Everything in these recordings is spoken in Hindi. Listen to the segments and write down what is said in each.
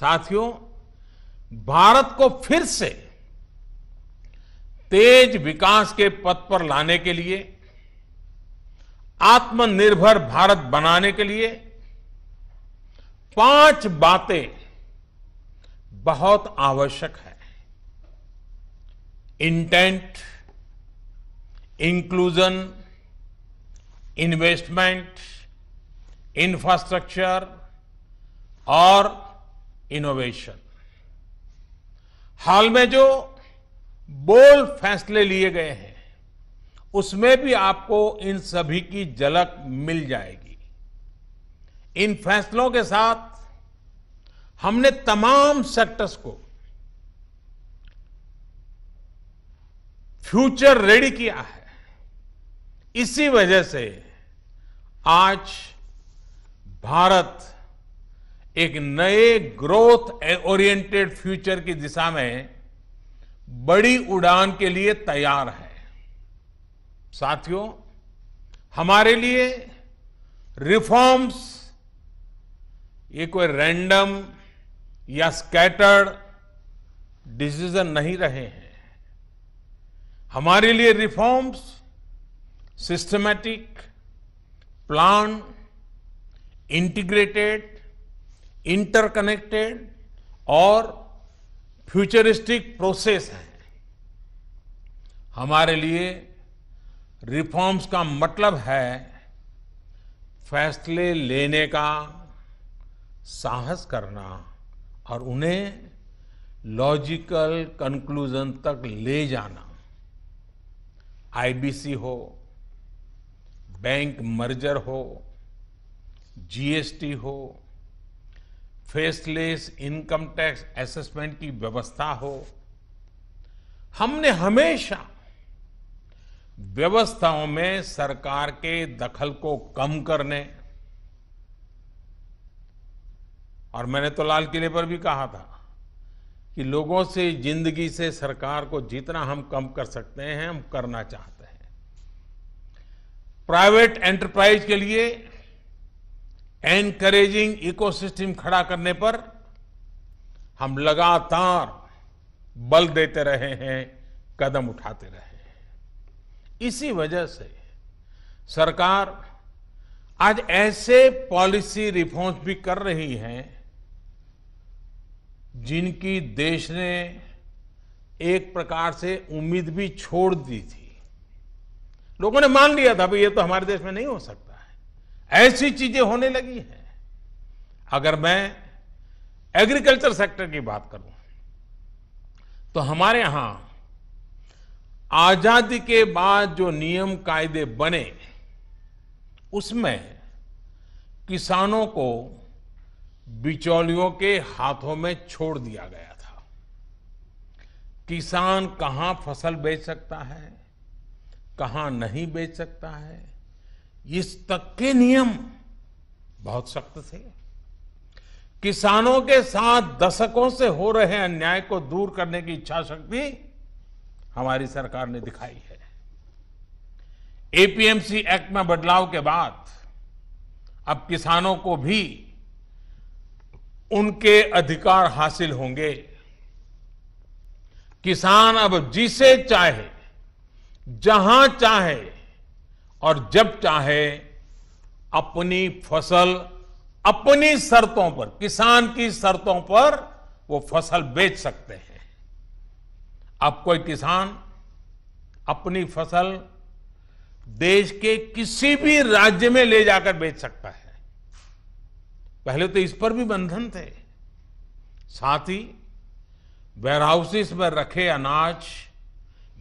साथियों भारत को फिर से तेज विकास के पथ पर लाने के लिए आत्मनिर्भर भारत बनाने के लिए पांच बातें बहुत आवश्यक है इंटेंट इंक्लूजन इन्वेस्टमेंट इंफ्रास्ट्रक्चर और इनोवेशन हाल में जो बोल फैसले लिए गए हैं उसमें भी आपको इन सभी की झलक मिल जाएगी इन फैसलों के साथ हमने तमाम सेक्टर्स को फ्यूचर रेडी किया है इसी वजह से आज भारत एक नए ग्रोथ ओरिएंटेड फ्यूचर की दिशा में बड़ी उड़ान के लिए तैयार है साथियों हमारे लिए रिफॉर्म्स ये कोई रैंडम या स्कैटर्ड डिसीजन नहीं रहे हैं हमारे लिए reforms systematic plan integrated interconnected और फ्यूचरिस्टिक प्रोसेस है हमारे लिए रिफॉर्म्स का मतलब है फैसले लेने का साहस करना और उन्हें लॉजिकल कंक्लूजन तक ले जाना आईबीसी हो बैंक मर्जर हो जीएसटी हो फेसलेस इनकम टैक्स असेसमेंट की व्यवस्था हो हमने हमेशा व्यवस्थाओं में सरकार के दखल को कम करने और मैंने तो लाल किले पर भी कहा था कि लोगों से जिंदगी से सरकार को जितना हम कम कर सकते हैं हम करना चाहते हैं प्राइवेट एंटरप्राइज के लिए एनकरेजिंग इकोसिस्टम खड़ा करने पर हम लगातार बल देते रहे हैं कदम उठाते रहे हैं इसी वजह से सरकार आज ऐसे पॉलिसी रिफॉर्म्स भी कर रही है जिनकी देश ने एक प्रकार से उम्मीद भी छोड़ दी थी लोगों ने मान लिया था भाई ये तो हमारे देश में नहीं हो सकता ऐसी चीजें होने लगी हैं अगर मैं एग्रीकल्चर सेक्टर की बात करूं तो हमारे यहां आजादी के बाद जो नियम कायदे बने उसमें किसानों को बिचौलियों के हाथों में छोड़ दिया गया था किसान कहां फसल बेच सकता है कहां नहीं बेच सकता है इस तक के नियम बहुत सख्त थे किसानों के साथ दशकों से हो रहे अन्याय को दूर करने की इच्छा शक्ति हमारी सरकार ने दिखाई है एपीएमसी एक्ट में बदलाव के बाद अब किसानों को भी उनके अधिकार हासिल होंगे किसान अब जिसे चाहे जहां चाहे और जब चाहे अपनी फसल अपनी शर्तों पर किसान की शर्तों पर वो फसल बेच सकते हैं अब कोई किसान अपनी फसल देश के किसी भी राज्य में ले जाकर बेच सकता है पहले तो इस पर भी बंधन थे साथ ही वेयरहाउसेस में रखे अनाज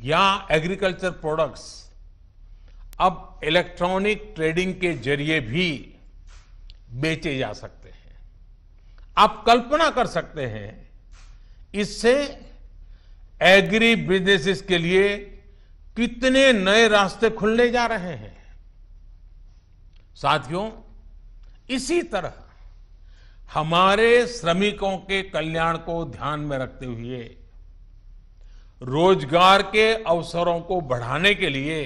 या एग्रीकल्चर प्रोडक्ट्स अब इलेक्ट्रॉनिक ट्रेडिंग के जरिए भी बेचे जा सकते हैं आप कल्पना कर सकते हैं इससे एग्री बिजनेसेस के लिए कितने नए रास्ते खुलने जा रहे हैं साथियों इसी तरह हमारे श्रमिकों के कल्याण को ध्यान में रखते हुए रोजगार के अवसरों को बढ़ाने के लिए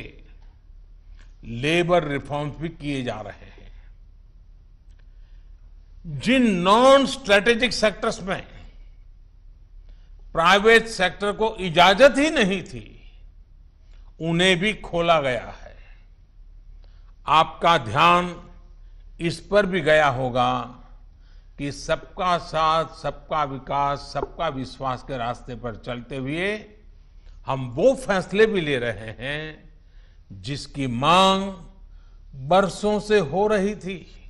लेबर रिफॉर्म्स भी किए जा रहे हैं जिन नॉन स्ट्रेटेजिक सेक्टर्स में प्राइवेट सेक्टर को इजाजत ही नहीं थी उन्हें भी खोला गया है आपका ध्यान इस पर भी गया होगा कि सबका साथ सबका विकास सबका विश्वास के रास्ते पर चलते हुए हम वो फैसले भी ले रहे हैं जिसकी मांग बरसों से हो रही थी